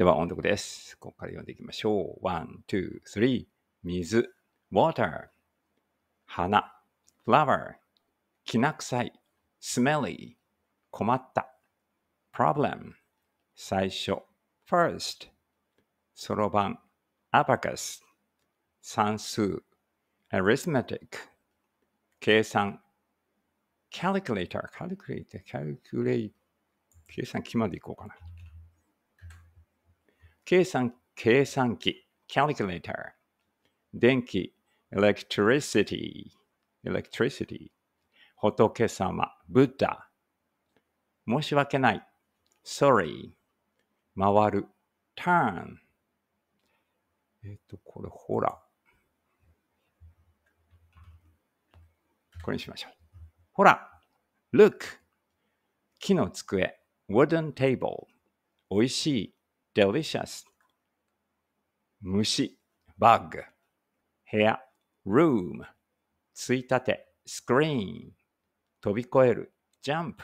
では音読です。ここから読んでいきましょう。one, two, three. 水 water 花 flower きな臭い smelly 困った problem 最初 first そろばん abacus 算数 arithmetic 計算 calculator calculator calculate 計算機までいこうかな計算計算機 calculator 電気 electricity electricity 仏様ブッダ。申し訳ない sorry 回る turn えっ、とこれほらこれにしましょうほら look 木の机 wooden table おいしい delicious 虫 bug 部屋 room ついたて screen 飛び越える jump